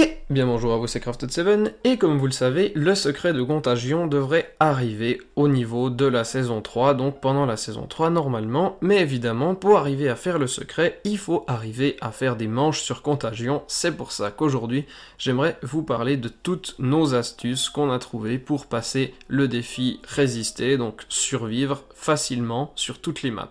Et bien bonjour à vous, c'est Crafted7, et comme vous le savez, le secret de Contagion devrait arriver au niveau de la saison 3, donc pendant la saison 3 normalement, mais évidemment, pour arriver à faire le secret, il faut arriver à faire des manches sur Contagion, c'est pour ça qu'aujourd'hui, j'aimerais vous parler de toutes nos astuces qu'on a trouvées pour passer le défi résister, donc survivre facilement sur toutes les maps.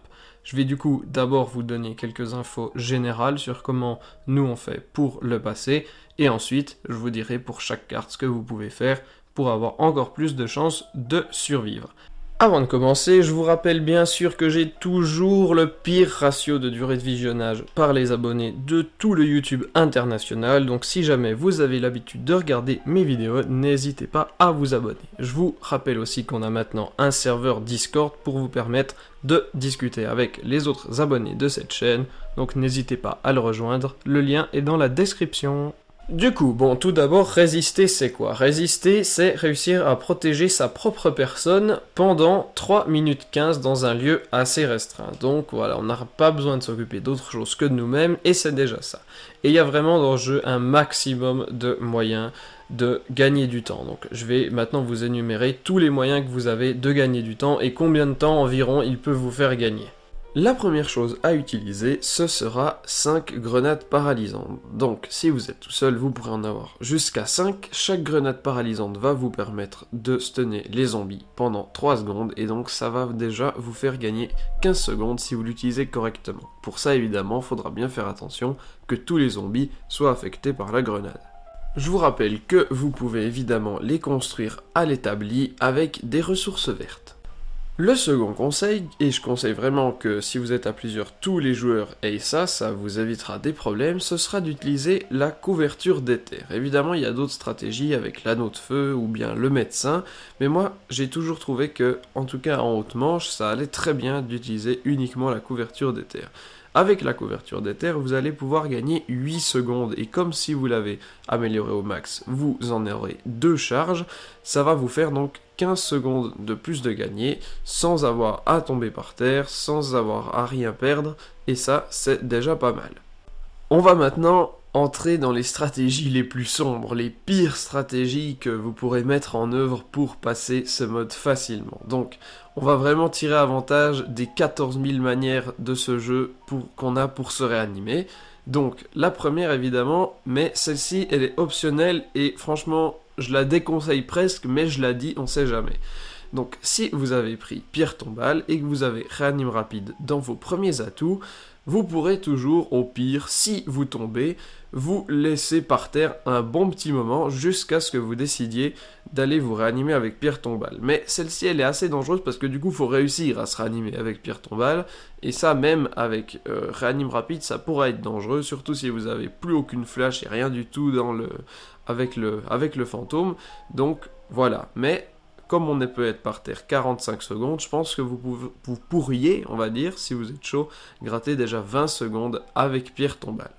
Je vais du coup d'abord vous donner quelques infos générales sur comment nous on fait pour le passer, et ensuite je vous dirai pour chaque carte ce que vous pouvez faire pour avoir encore plus de chances de survivre. Avant de commencer, je vous rappelle bien sûr que j'ai toujours le pire ratio de durée de visionnage par les abonnés de tout le YouTube international, donc si jamais vous avez l'habitude de regarder mes vidéos, n'hésitez pas à vous abonner. Je vous rappelle aussi qu'on a maintenant un serveur Discord pour vous permettre de discuter avec les autres abonnés de cette chaîne, donc n'hésitez pas à le rejoindre, le lien est dans la description. Du coup, bon, tout d'abord, résister, c'est quoi Résister, c'est réussir à protéger sa propre personne pendant 3 minutes 15 dans un lieu assez restreint. Donc voilà, on n'a pas besoin de s'occuper d'autre chose que de nous-mêmes, et c'est déjà ça. Et il y a vraiment dans le jeu un maximum de moyens de gagner du temps. Donc je vais maintenant vous énumérer tous les moyens que vous avez de gagner du temps et combien de temps environ il peut vous faire gagner. La première chose à utiliser, ce sera 5 grenades paralysantes. Donc si vous êtes tout seul, vous pourrez en avoir jusqu'à 5. Chaque grenade paralysante va vous permettre de stunner les zombies pendant 3 secondes et donc ça va déjà vous faire gagner 15 secondes si vous l'utilisez correctement. Pour ça évidemment, faudra bien faire attention que tous les zombies soient affectés par la grenade. Je vous rappelle que vous pouvez évidemment les construire à l'établi avec des ressources vertes. Le second conseil, et je conseille vraiment que si vous êtes à plusieurs, tous les joueurs et ça, ça vous évitera des problèmes, ce sera d'utiliser la couverture des terres. Évidemment, il y a d'autres stratégies avec l'anneau de feu ou bien le médecin, mais moi, j'ai toujours trouvé que, en tout cas en haute manche, ça allait très bien d'utiliser uniquement la couverture des terres. Avec la couverture des terres, vous allez pouvoir gagner 8 secondes et comme si vous l'avez amélioré au max, vous en aurez 2 charges, ça va vous faire donc 15 secondes de plus de gagner sans avoir à tomber par terre, sans avoir à rien perdre et ça c'est déjà pas mal. On va maintenant entrer dans les stratégies les plus sombres, les pires stratégies que vous pourrez mettre en œuvre pour passer ce mode facilement. Donc, on va vraiment tirer avantage des 14 000 manières de ce jeu qu'on a pour se réanimer. Donc la première évidemment, mais celle-ci elle est optionnelle et franchement je la déconseille presque, mais je la dis, on sait jamais. Donc si vous avez pris Pierre Tombale et que vous avez Réanime Rapide dans vos premiers atouts, vous pourrez toujours, au pire, si vous tombez, vous laisser par terre un bon petit moment jusqu'à ce que vous décidiez d'aller vous réanimer avec Pierre Tombal. Mais celle-ci, elle est assez dangereuse parce que du coup, il faut réussir à se réanimer avec Pierre Tombal. Et ça, même avec euh, Réanime Rapide, ça pourra être dangereux, surtout si vous n'avez plus aucune flash et rien du tout dans le... Avec, le... avec le fantôme. Donc voilà. Mais comme on peut être par terre 45 secondes, je pense que vous, pourriez, on va dire, si vous êtes chaud, gratter déjà 20 secondes avec pierre tombale.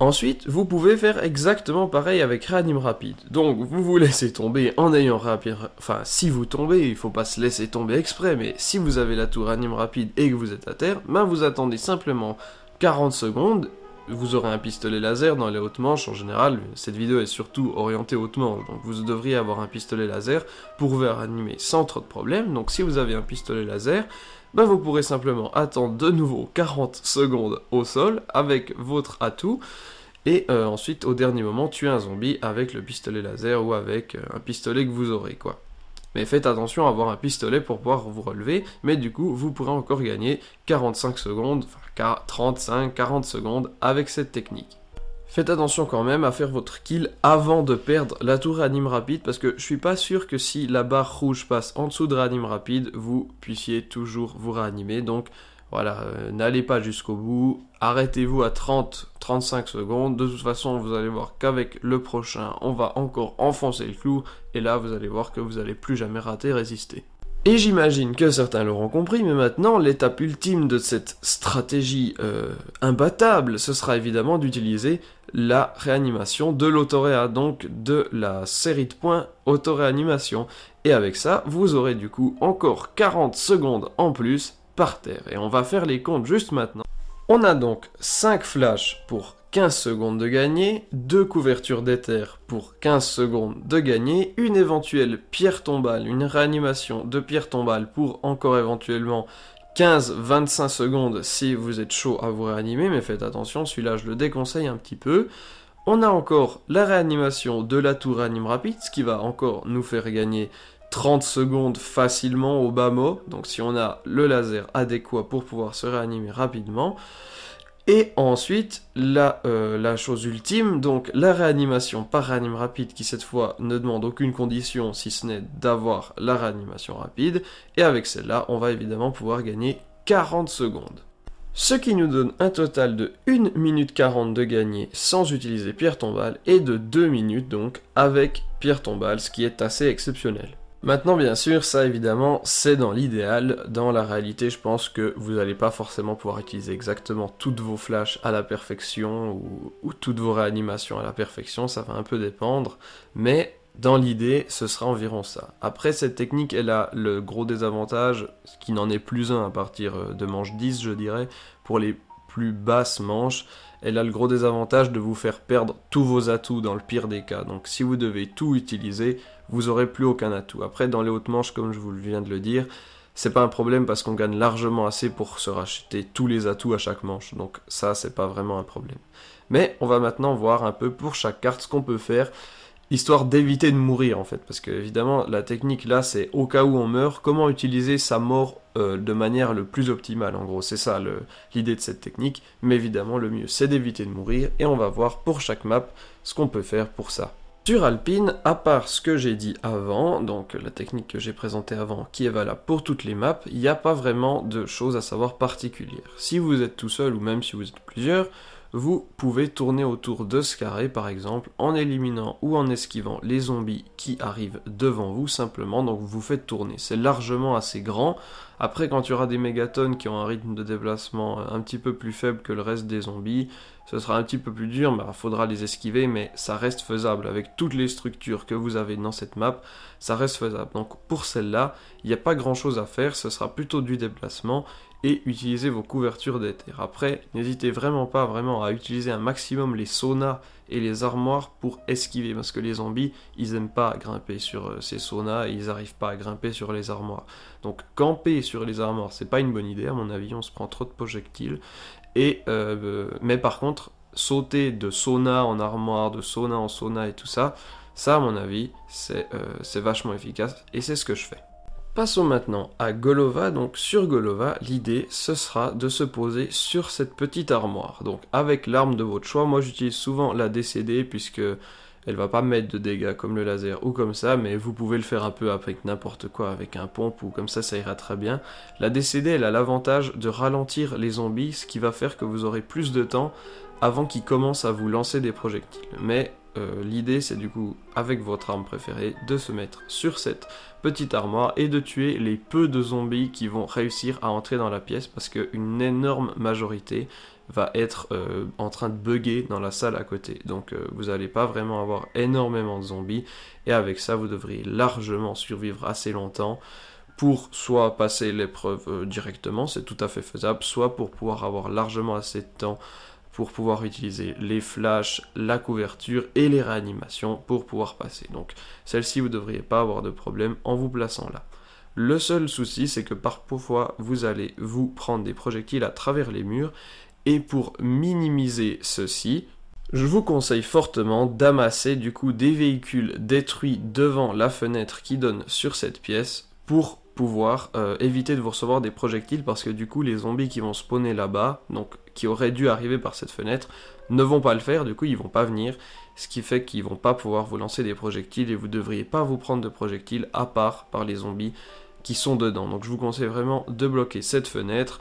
Ensuite, vous pouvez faire exactement pareil avec réanime rapide. Donc, vous vous laissez tomber en ayant rapide... Enfin, si vous tombez, il faut pas se laisser tomber exprès, mais si vous avez la tour réanime rapide et que vous êtes à terre, ben vous attendez simplement 40 secondes vous aurez un pistolet laser dans les hautes manches en général, cette vidéo est surtout orientée hautes manches, donc vous devriez avoir un pistolet laser pour vous animer sans trop de problèmes, donc si vous avez un pistolet laser, ben vous pourrez simplement attendre de nouveau 40 secondes au sol avec votre atout, et euh, ensuite au dernier moment tuer un zombie avec le pistolet laser ou avec euh, un pistolet que vous aurez quoi. Mais faites attention à avoir un pistolet pour pouvoir vous relever, mais du coup, vous pourrez encore gagner 45 secondes, enfin 35, 40 secondes avec cette technique. Faites attention quand même à faire votre kill avant de perdre la tour anime rapide parce que je suis pas sûr que si la barre rouge passe en dessous de Réanime rapide, vous puissiez toujours vous réanimer. Donc voilà, euh, n'allez pas jusqu'au bout, arrêtez-vous à 30-35 secondes, de toute façon vous allez voir qu'avec le prochain on va encore enfoncer le clou, et là vous allez voir que vous n'allez plus jamais rater résister. Et j'imagine que certains l'auront compris, mais maintenant l'étape ultime de cette stratégie euh, imbattable, ce sera évidemment d'utiliser la réanimation de l'autoréa, donc de la série de points autoréanimation. Et avec ça, vous aurez du coup encore 40 secondes en plus par terre. Et on va faire les comptes juste maintenant. On a donc 5 flashs pour 15 secondes de gagner, 2 couvertures d'éther pour 15 secondes de gagner, une éventuelle pierre tombale, une réanimation de pierre tombale pour encore éventuellement 15-25 secondes si vous êtes chaud à vous réanimer, mais faites attention, celui-là je le déconseille un petit peu. On a encore la réanimation de la tour anime rapide, ce qui va encore nous faire gagner 30 secondes facilement au bas mot. Donc si on a le laser adéquat pour pouvoir se réanimer rapidement. Et ensuite, la, euh, la chose ultime, donc la réanimation par réanime rapide qui cette fois ne demande aucune condition si ce n'est d'avoir la réanimation rapide. Et avec celle-là, on va évidemment pouvoir gagner 40 secondes. Ce qui nous donne un total de 1 minute 40 de gagner sans utiliser pierre tombale et de 2 minutes donc avec pierre tombale, ce qui est assez exceptionnel. Maintenant, bien sûr, ça évidemment, c'est dans l'idéal. Dans la réalité, je pense que vous n'allez pas forcément pouvoir utiliser exactement toutes vos flashs à la perfection ou, toutes vos réanimations à la perfection, ça va un peu dépendre. Mais dans l'idée, ce sera environ ça. Après, cette technique, elle a le gros désavantage, ce qui n'en est plus un à partir euh, de manche 10, je dirais, pour les plus basses manches, elle a le gros désavantage de vous faire perdre tous vos atouts dans le pire des cas. Donc si vous devez tout utiliser, vous aurez plus aucun atout. Après, dans les hautes manches, comme je vous viens de le dire, c'est pas un problème parce qu'on gagne largement assez pour se racheter tous les atouts à chaque manche. Donc ça, c'est pas vraiment un problème. Mais on va maintenant voir un peu pour chaque carte ce qu'on peut faire histoire d'éviter de mourir en fait parce que évidemment la technique là c'est au cas où on meurt comment utiliser sa mort euh, de manière le plus optimale en gros c'est ça l'idée de cette technique mais évidemment le mieux c'est d'éviter de mourir et on va voir pour chaque map ce qu'on peut faire pour ça sur Alpine, à part ce que j'ai dit avant, donc la technique que j'ai présentée avant qui est valable pour toutes les maps, il n'y a pas vraiment de choses à savoir particulières. Si vous êtes tout seul ou même si vous êtes plusieurs, vous pouvez tourner autour de ce carré par exemple en éliminant ou en esquivant les zombies qui arrivent devant vous simplement, donc vous faites tourner. C'est largement assez grand. Après quand il y aura des mégatons qui ont un rythme de déplacement euh, un petit peu plus faible que le reste des zombies, ce sera un petit peu plus dur, il bah, faudra les esquiver, mais ça reste faisable. Avec toutes les structures que vous avez dans cette map, ça reste faisable. Donc pour celle-là, il n'y a pas grand chose à faire, ce sera plutôt du déplacement, et utilisez vos couvertures d'éther. Après, n'hésitez vraiment pas vraiment à utiliser un maximum les saunas et les armoires pour esquiver, parce que les zombies, ils n'aiment pas grimper sur euh, ces saunas, ils n'arrivent pas à grimper sur les armoires. Donc camper sur les armoires, c'est pas une bonne idée, à mon avis, on se prend trop de projectiles. Et, euh, mais par contre, sauter de sauna en armoire, de sauna en sauna et tout ça, ça à mon avis, c'est euh, vachement efficace, et c'est ce que je fais. Passons maintenant à Golova, donc sur Golova, l'idée ce sera de se poser sur cette petite armoire, donc avec l'arme de votre choix, moi j'utilise souvent la DCD puisque elle va pas mettre de dégâts comme le laser ou comme ça, mais vous pouvez le faire un peu avec n'importe quoi, avec un pompe ou comme ça, ça ira très bien. La DCD elle a l'avantage de ralentir les zombies, ce qui va faire que vous aurez plus de temps avant qu'ils commencent à vous lancer des projectiles, mais euh, l'idée c'est du coup, avec votre arme préférée, de se mettre sur cette petite armoire et de tuer les peu de zombies qui vont réussir à entrer dans la pièce parce qu'une énorme majorité va être euh, en train de bugger dans la salle à côté. Donc euh, vous n'allez pas vraiment avoir énormément de zombies et avec ça vous devriez largement survivre assez longtemps pour soit passer l'épreuve directement, c'est tout à fait faisable, soit pour pouvoir avoir largement assez de temps pour pouvoir utiliser les flashs, la couverture et les réanimations pour pouvoir passer. Donc celle-ci, vous ne devriez pas avoir de problème en vous plaçant là. Le seul souci, c'est que parfois, vous allez vous prendre des projectiles à travers les murs, et pour minimiser ceci, je vous conseille fortement d'amasser du coup des véhicules détruits devant la fenêtre qui donne sur cette pièce pour pouvoir euh, éviter de vous recevoir des projectiles parce que du coup les zombies qui vont spawner là-bas, donc qui auraient dû arriver par cette fenêtre, ne vont pas le faire, du coup ils vont pas venir, ce qui fait qu'ils vont pas pouvoir vous lancer des projectiles et vous devriez pas vous prendre de projectiles à part par les zombies qui sont dedans. Donc je vous conseille vraiment de bloquer cette fenêtre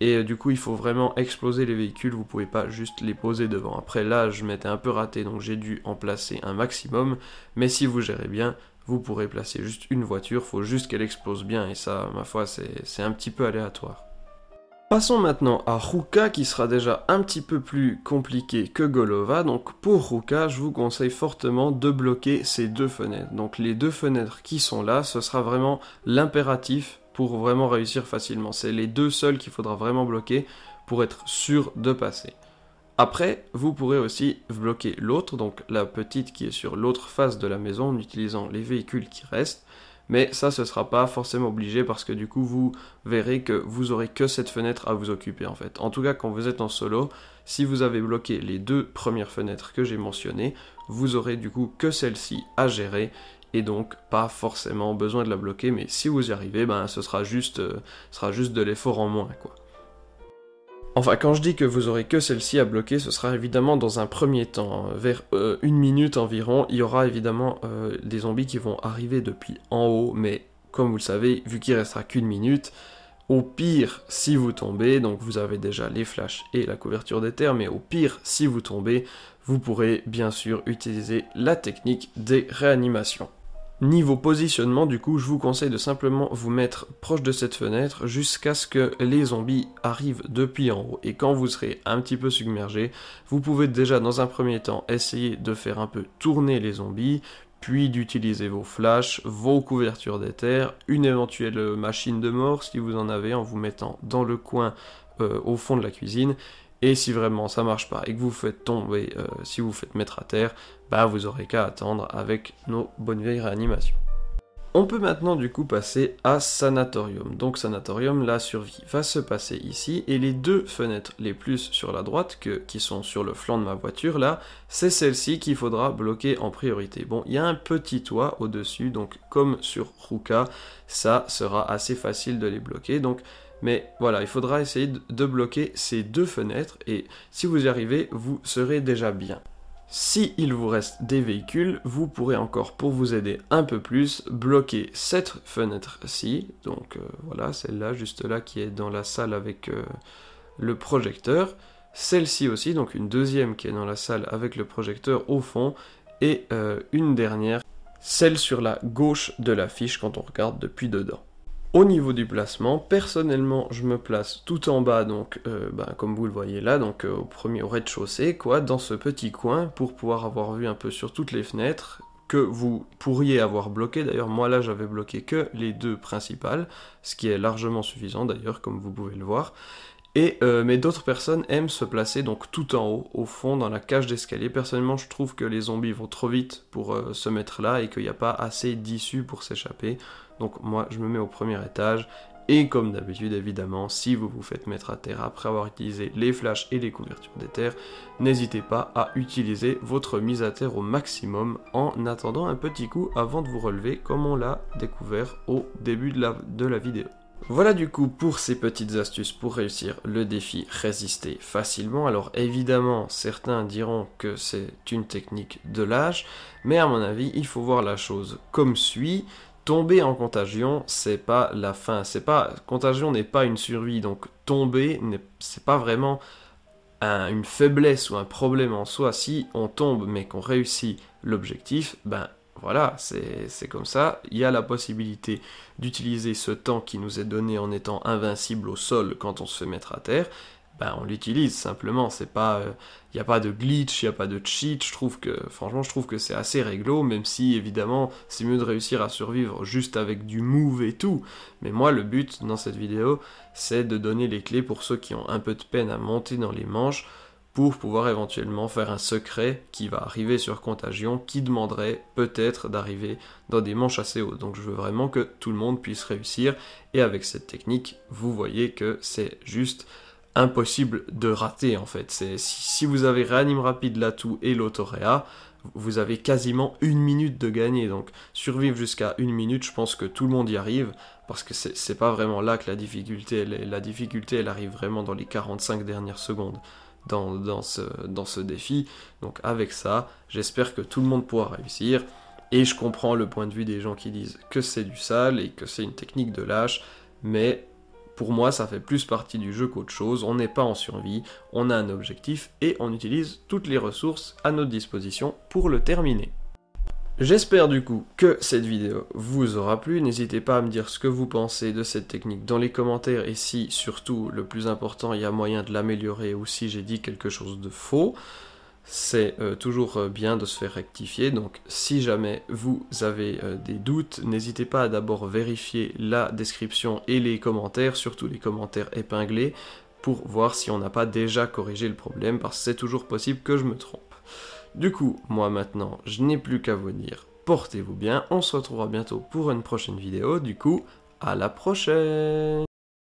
et euh, du coup il faut vraiment exploser les véhicules, vous pouvez pas juste les poser devant. Après là je m'étais un peu raté donc j'ai dû en placer un maximum, mais si vous gérez bien, vous pourrez placer juste une voiture, faut juste qu'elle explose bien, et ça, ma foi, c'est un petit peu aléatoire. Passons maintenant à Ruka qui sera déjà un petit peu plus compliqué que Golova. Donc pour Ruka, je vous conseille fortement de bloquer ces deux fenêtres. Donc les deux fenêtres qui sont là, ce sera vraiment l'impératif pour vraiment réussir facilement. C'est les deux seuls qu'il faudra vraiment bloquer pour être sûr de passer. Après, vous pourrez aussi bloquer l'autre, donc la petite qui est sur l'autre face de la maison en utilisant les véhicules qui restent, mais ça ce sera pas forcément obligé parce que du coup vous verrez que vous aurez que cette fenêtre à vous occuper en fait. En tout cas quand vous êtes en solo, si vous avez bloqué les deux premières fenêtres que j'ai mentionnées, vous aurez du coup que celle-ci à gérer et donc pas forcément besoin de la bloquer mais si vous y arrivez ben ce sera juste, euh, sera juste de l'effort en moins quoi. Enfin, quand je dis que vous aurez que celle-ci à bloquer, ce sera évidemment dans un premier temps. Hein. Vers euh, une minute environ, il y aura évidemment euh, des zombies qui vont arriver depuis en haut, mais comme vous le savez, vu qu'il restera qu'une minute, au pire, si vous tombez, donc vous avez déjà les flashs et la couverture des terres, mais au pire, si vous tombez, vous pourrez bien sûr utiliser la technique des réanimations. Niveau positionnement, du coup, je vous conseille de simplement vous mettre proche de cette fenêtre jusqu'à ce que les zombies arrivent depuis en haut. Et quand vous serez un petit peu submergé, vous pouvez déjà dans un premier temps essayer de faire un peu tourner les zombies, puis d'utiliser vos flashs, vos couvertures d'éther, une éventuelle machine de mort si vous en avez en vous mettant dans le coin euh, au fond de la cuisine et si vraiment ça marche pas et que vous faites tomber, euh, si vous faites mettre à terre, bah vous aurez qu'à attendre avec nos bonnes vieilles réanimations. On peut maintenant du coup passer à Sanatorium. Donc Sanatorium, la survie va se passer ici et les deux fenêtres les plus sur la droite que, qui sont sur le flanc de ma voiture là, c'est celle-ci qu'il faudra bloquer en priorité. Bon, il y a un petit toit au-dessus donc comme sur Ruka, ça sera assez facile de les bloquer. Donc mais voilà, il faudra essayer de bloquer ces deux fenêtres et si vous y arrivez, vous serez déjà bien. Si il vous reste des véhicules, vous pourrez encore, pour vous aider un peu plus, bloquer cette fenêtre-ci. Donc euh, voilà, celle-là, juste là, qui est dans la salle avec euh, le projecteur. Celle-ci aussi, donc une deuxième qui est dans la salle avec le projecteur au fond. Et euh, une dernière, celle sur la gauche de l'affiche quand on regarde depuis dedans. Au niveau du placement, personnellement, je me place tout en bas, donc euh, ben, comme vous le voyez là, donc euh, au premier rez-de-chaussée, quoi, dans ce petit coin, pour pouvoir avoir vu un peu sur toutes les fenêtres que vous pourriez avoir bloqué. D'ailleurs, moi là, j'avais bloqué que les deux principales, ce qui est largement suffisant d'ailleurs, comme vous pouvez le voir. Et, euh, mais d'autres personnes aiment se placer donc tout en haut, au fond, dans la cage d'escalier. Personnellement, je trouve que les zombies vont trop vite pour euh, se mettre là et qu'il n'y a pas assez d'issue pour s'échapper. Donc moi, je me mets au premier étage. Et comme d'habitude, évidemment, si vous vous faites mettre à terre après avoir utilisé les flashs et les couvertures des terres, n'hésitez pas à utiliser votre mise à terre au maximum en attendant un petit coup avant de vous relever comme on l'a découvert au début de la vidéo. Voilà du coup pour ces petites astuces pour réussir le défi résister facilement. Alors évidemment, certains diront que c'est une technique de l'âge, mais à mon avis, il faut voir la chose comme suit. Tomber en contagion, c'est pas la fin. C'est pas contagion n'est pas une survie, donc tomber c'est pas vraiment une faiblesse ou un problème en soi. Si on tombe mais qu'on réussit l'objectif, ben voilà, c'est comme ça. Il y a la possibilité d'utiliser ce temps qui nous est donné en étant invincible au sol quand on se fait mettre à terre. Ben, on l'utilise simplement, c'est pas euh, il n'y a pas de glitch, il n'y a pas de cheat, je trouve que franchement je trouve que c'est assez réglo même si évidemment c'est mieux de réussir à survivre juste avec du move et tout. Mais moi le but dans cette vidéo, c'est de donner les clés pour ceux qui ont un peu de peine à monter dans les manches pour pouvoir éventuellement faire un secret qui va arriver sur Contagion, qui demanderait peut-être d'arriver dans des manches assez hautes. Donc je veux vraiment que tout le monde puisse réussir, et avec cette technique, vous voyez que c'est juste impossible de rater en fait. C'est, si, vous avez Réanime Rapide, l'atout et l'autoréa, vous avez quasiment une minute de gagner. Donc survivre jusqu'à une minute, je pense que tout le monde y arrive, parce que c'est, pas vraiment là que la difficulté, la difficulté elle arrive vraiment dans les 45 dernières secondes dans, dans, ce, ce défi. Donc avec ça, j'espère que tout le monde pourra réussir. Et je comprends le point de vue des gens qui disent que c'est du sale et que c'est une technique de lâche, mais pour moi ça fait plus partie du jeu qu'autre chose, on n'est pas en survie, on a un objectif et on utilise toutes les ressources à notre disposition pour le terminer. J'espère du coup que cette vidéo vous aura plu, n'hésitez pas à me dire ce que vous pensez de cette technique dans les commentaires et si surtout le plus important il y a moyen de l'améliorer ou si j'ai dit quelque chose de faux, c'est euh, toujours euh, bien de se faire rectifier donc si jamais vous avez euh, des doutes, n'hésitez pas à d'abord vérifier la description et les commentaires, surtout les commentaires épinglés pour voir si on n'a pas déjà corrigé le problème parce que c'est toujours possible que je me trompe. Du coup, moi maintenant, je n'ai plus qu'à vous dire, portez-vous bien, on se retrouvera bientôt pour une prochaine vidéo, du coup, à la prochaine